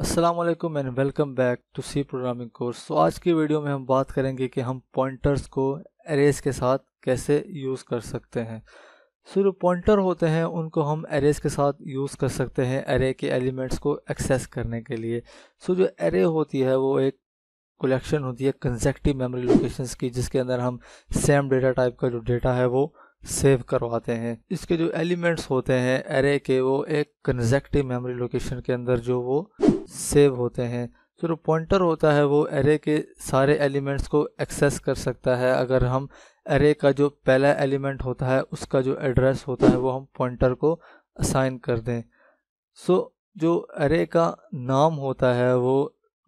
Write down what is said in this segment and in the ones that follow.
Aslam and welcome back to C programming course तो आज की वीडियो में हम बात करेंगे कि हम पॉइंटर्स को एरेज के साथ कैसे यूज़ कर सकते हैं सो जो पॉइंटर होते हैं उनको हम एरेज के साथ यूज़ कर सकते हैं एरे के एलिमेंट्स को एक्सेस करने के लिए सो जो एरे होती है वो एक कलेक्शन होती है कंजेक्टिव मेमोरी लोकेशंस की जिसके अंदर हम सेम डेटा टाइप का जो डेटा है वो सेव करवाते हैं इसके जो एलिमेंट्स होते हैं एरे के वो एक कंजेक्टिव मेमोरी लोकेशन के अंदर जो वो सेव होते हैं तो जो तो पॉइंटर होता है वो एरे के सारे एलिमेंट्स को एक्सेस कर सकता है अगर हम एरे का जो पहला एलिमेंट होता है उसका जो एड्रेस होता है वो हम पॉइंटर को असाइन कर दें सो जो एरे का नाम होता है वो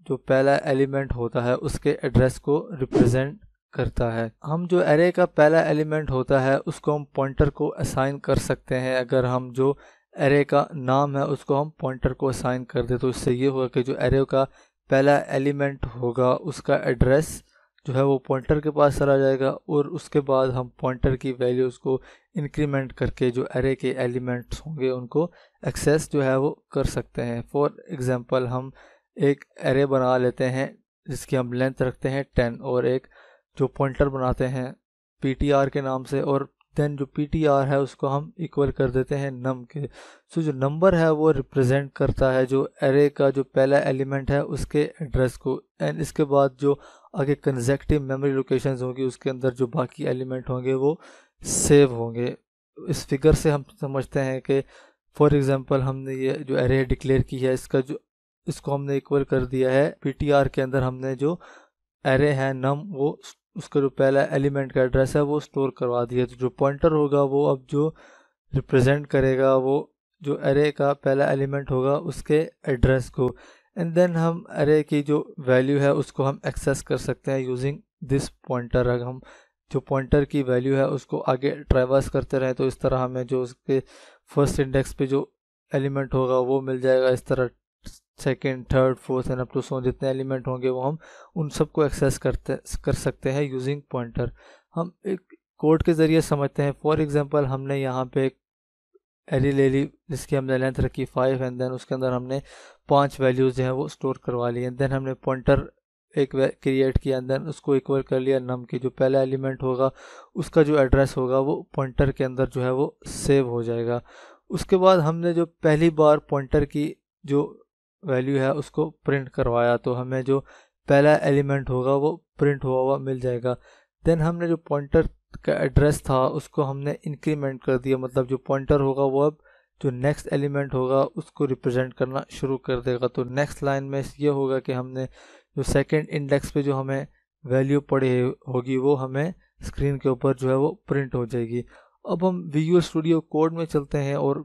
जो पहला एलिमेंट होता है उसके एड्रेस को रिप्रेजेंट करता है हम जो एरे का पहला एलिमेंट होता है उसको हम पॉइंटर को असाइन कर सकते हैं अगर हम जो एरे का नाम है उसको हम पॉइंटर को असाइन कर दें तो इससे ये होगा कि जो एरे का पहला एलिमेंट होगा उसका एड्रेस जो है वो पॉइंटर के पास चला जाएगा और उसके बाद हम पॉइंटर की वैल्यूज़ को इंक्रीमेंट करके जो एरे के एलिमेंट्स होंगे उनको एक्सेस जो है वो कर सकते हैं फॉर एग्ज़ाम्पल हम एक एरे बना लेते हैं जिसकी हम लेंथ रखते हैं टेन और एक जो पॉइंटर बनाते हैं पी के नाम से और देन जो पी है उसको हम इक्वल कर देते हैं नम के सो so, जो नंबर है वो रिप्रेजेंट करता है जो एरे का जो पहला एलिमेंट है उसके एड्रेस को एंड इसके बाद जो आगे कंजेक्टिव मेमोरी लोकेशंस होंगी उसके अंदर जो बाकी एलिमेंट होंगे वो सेव होंगे इस फिगर से हम समझते हैं कि फॉर एग्ज़ाम्पल हमने ये जो एरे डिक्लेयर की है इसका जो इसको हमने इक्वल कर दिया है पी के अंदर हमने जो एरे हैं नम वो उसका जो पहला एलिमेंट का एड्रेस है वो स्टोर करवा दिया तो जो पॉइंटर होगा वो अब जो रिप्रेजेंट करेगा वो जो एरे का पहला एलिमेंट होगा उसके एड्रेस को एंड देन हम एरे की जो वैल्यू है उसको हम एक्सेस कर सकते हैं यूजिंग दिस पॉइंटर अगर हम जो पॉइंटर की वैल्यू है उसको आगे ट्रेवर्स करते रहें तो इस तरह हमें जो उसके फर्स्ट इंडेक्स पे जो एलिमेंट होगा वो मिल जाएगा इस तरह second third fourth and up to so जितने एलिमेंट होंगे वो हम उन सबको एक्सेस करते कर सकते हैं यूजिंग पॉइंटर हम एक कोड के ज़रिए समझते हैं फॉर एग्जांपल हमने यहाँ पे एक एरी ले ली जिसकी हमने लेंथ रखी फाइव एंड देन उसके अंदर हमने पांच वैल्यूज़ जो है वो स्टोर करवा ली एंड देन हमने पॉइंटर एक क्रिएट किया एंड देन उसको इक्वल कर लिया नम के जो पहला एलिमेंट होगा उसका जो एड्रेस होगा वो पॉइंटर के अंदर जो है वो सेव हो जाएगा उसके बाद हमने जो पहली बार पॉइंटर की जो वैल्यू है उसको प्रिंट करवाया तो हमें जो पहला एलिमेंट होगा वो प्रिंट हुआ हुआ मिल जाएगा देन हमने जो पॉइंटर का एड्रेस था उसको हमने इंक्रीमेंट कर दिया मतलब जो पॉइंटर होगा वो अब जो नेक्स्ट एलिमेंट होगा उसको रिप्रेजेंट करना शुरू कर देगा तो नेक्स्ट लाइन में ये होगा कि हमने जो सेकंड इंडेक्स पे जो हमें वैल्यू पड़ी होगी वो हमें स्क्रीन के ऊपर जो है वो प्रिंट हो जाएगी अब हम वी स्टूडियो कोड में चलते हैं और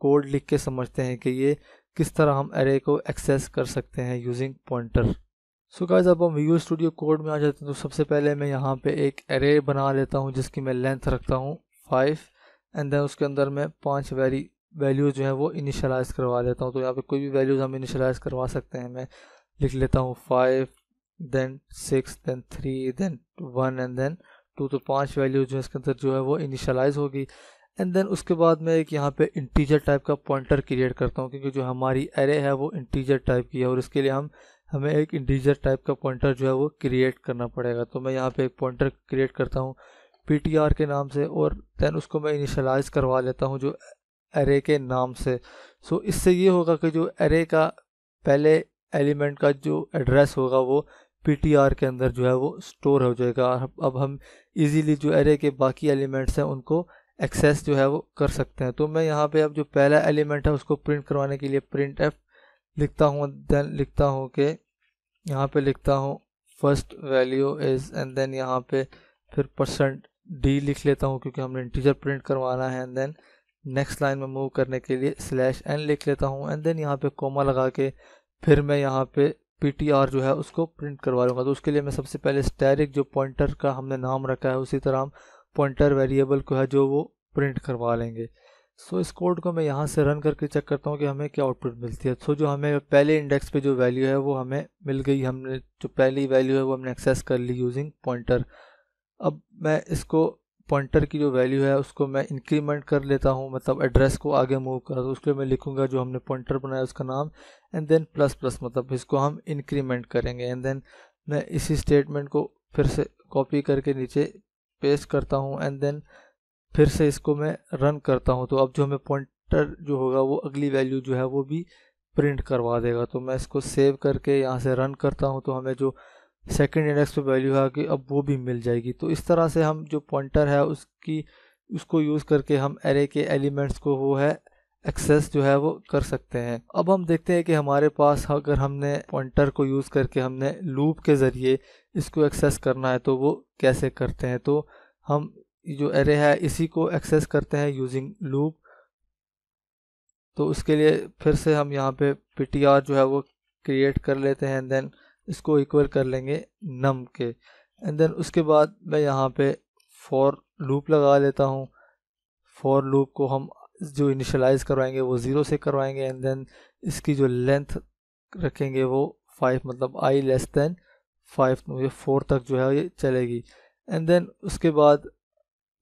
कोड लिख के समझते हैं कि ये किस तरह हम एरे को एक्सेस कर सकते हैं यूजिंग पॉइंटर सो गाइस अब हम व्यू स्टूडियो कोड में आ जाते हैं तो सबसे पहले मैं यहाँ पे एक एरे बना लेता हूँ जिसकी मैं लेंथ रखता हूँ फाइव एंड देन उसके अंदर मैं पाँच वेरी वैल्यूज़ जो है वो इनिशलाइज़ करवा लेता हूँ तो यहाँ पे कोई भी वैल्यूज़ हम इनिशलाइज़ करवा सकते हैं मैं लिख लेता हूँ five then six then three then one and then two तो पाँच वैल्यूज जो है इसके अंदर जो है वो इनिशलाइज होगी एंड देन उसके बाद मैं एक यहाँ पे इंटीजर टाइप का पॉइंटर क्रिएट करता हूँ क्योंकि जो हमारी एरे है वो इंटीजर टाइप की है और इसके लिए हम हमें एक इंटीजर टाइप का पॉइंटर जो है वो क्रिएट करना पड़ेगा तो मैं यहाँ पे एक पॉइंटर क्रिएट करता हूँ पी के नाम से और दैन उसको मैं इनिशलाइज करवा लेता हूँ जो एरे के नाम से सो so, इससे ये होगा कि जो एरे का पहले एलिमेंट का जो एड्रेस होगा वो पी के अंदर जो है वो स्टोर हो जाएगा अब हम इजीली जो एरे के बाकी एलिमेंट्स हैं उनको एक्सेस जो है वो कर सकते हैं तो मैं यहाँ पे अब जो पहला एलिमेंट है उसको प्रिंट करवाने के लिए प्रिंट एफ लिखता हूँ देन लिखता हूँ कि यहाँ पे लिखता हूँ first value is and then यहाँ पे फिर परसेंट डी लिख लेता हूँ क्योंकि हमने इंटीजर प्रिंट करवाना है एंड देन नेक्स्ट लाइन में मूव करने के लिए स्लैश एन लिख लेता हूँ एंड देन यहाँ पे कोमा लगा के फिर मैं यहाँ पे पी जो है उसको प्रिंट करवा लूँगा तो उसके लिए मैं सबसे पहले स्टैरिक जो पॉइंटर का हमने नाम रखा है उसी तरह हम पॉइंटर वेरिएबल को है जो वो प्रिंट करवा लेंगे सो so, इस कोड को मैं यहाँ से रन करके चेक करता हूँ कि हमें क्या आउटपुट मिलती है सो so, जो हमें पहले इंडेक्स पे जो वैल्यू है वो हमें मिल गई हमने जो पहली वैल्यू है वो हमने एक्सेस कर ली यूजिंग पॉइंटर अब मैं इसको पॉइंटर की जो वैल्यू है उसको मैं इंक्रीमेंट कर लेता हूँ मतलब एड्रेस को आगे मूव कर तो उसके उसके मैं लिखूँगा जो हमने पॉइंटर बनाया उसका नाम एंड देन प्लस प्लस मतलब इसको हम इंक्रीमेंट करेंगे एंड देन मैं इसी स्टेटमेंट को फिर से कॉपी करके नीचे पेस्ट करता हूँ एंड देन फिर से इसको मैं रन करता हूँ तो अब जो हमें पॉइंटर जो होगा वो अगली वैल्यू जो है वो भी प्रिंट करवा देगा तो मैं इसको सेव करके यहाँ से रन करता हूँ तो हमें जो सेकंड इंडेक्स पे वैल्यू है कि अब वो भी मिल जाएगी तो इस तरह से हम जो पॉइंटर है उसकी उसको यूज़ करके हम एरे के एलिमेंट्स को वो है एक्सेस जो है वो कर सकते हैं अब हम देखते हैं कि हमारे पास अगर हमने पॉइंटर को यूज़ करके हमने लूप के ज़रिए इसको एक्सेस करना है तो वो कैसे करते हैं तो हम जो एरे है इसी को एक्सेस करते हैं यूजिंग लूप तो उसके लिए फिर से हम यहाँ पे पी जो है वो क्रिएट कर लेते हैं देन इसको इक्वल कर लेंगे नम के एंड देन उसके बाद मैं यहाँ पे फॉर लूप लगा लेता हूँ फॉर लूप को हम जो इनिशलाइज़ करवाएंगे वो ज़ीरो से करवाएंगे एंड देन इसकी जो लेंथ रखेंगे वो फाइव मतलब I less than five four तक जो है ये चलेगी एंड देन उसके बाद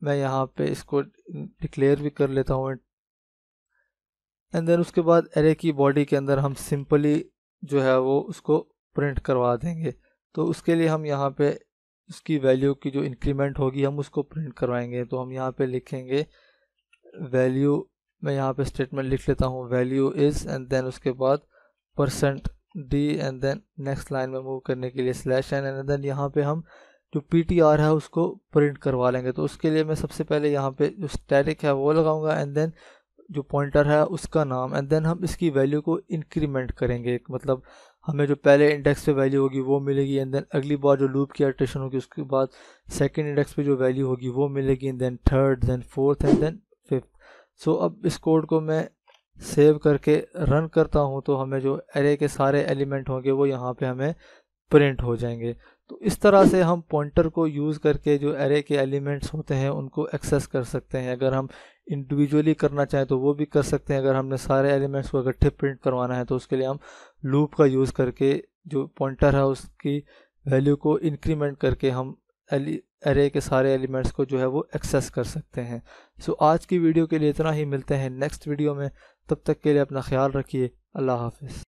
मैं यहाँ पे इसको डिक्लेयर भी कर लेता हूँ एंड देन उसके बाद एरे की बॉडी के अंदर हम सिंपली जो है वो उसको प्रिंट करवा देंगे तो उसके लिए हम यहाँ पे उसकी वैल्यू की जो इंक्रीमेंट होगी हम उसको प्रिंट करवाएंगे तो हम यहाँ पे लिखेंगे वैल्यू मैं यहाँ पे स्टेटमेंट लिख लेता हूँ वैल्यू इज़ एंड देन उसके बाद percent D and then next line में मूव करने के लिए स्लैश एंड एंड देन यहाँ पे हम जो पी है उसको प्रिंट करवा लेंगे तो उसके लिए मैं सबसे पहले यहाँ पे जो स्टैटिक है वो लगाऊंगा एंड देन जो पॉइंटर है उसका नाम एंड देन हम इसकी वैल्यू को इंक्रीमेंट करेंगे मतलब हमें जो पहले इंडेक्स पे वैल्यू होगी वो मिलेगी एंड देन अगली बार जो लूप की अट्रेशन होगी उसके बाद सेकेंड इंडेक्स पे जो वैल्यू होगी वो मिलेगी and then third then fourth and then fifth so अब इस कोड को मैं सेव करके रन करता हूँ तो हमें जो एरे के सारे एलिमेंट होंगे वो यहाँ पर हमें प्रिंट हो जाएंगे तो इस तरह से हम पॉइंटर को यूज़ करके जो एरे के एलिमेंट्स होते हैं उनको एक्सेस कर सकते हैं अगर हम इंडिविजुअली करना चाहें तो वो भी कर सकते हैं अगर हमने सारे एलिमेंट्स को इकट्ठे प्रिंट करवाना है तो उसके लिए हम लूप का यूज़ करके जो पॉइंटर है उसकी वैल्यू को इंक्रीमेंट करके हम एरे के सारे एलिमेंट्स को जो है वो एक्सेस कर सकते हैं सो आज की वीडियो के लिए इतना ही मिलते हैं नेक्स्ट वीडियो में तब तक के लिए अपना ख्याल रखिए अल्लाह हाफिज़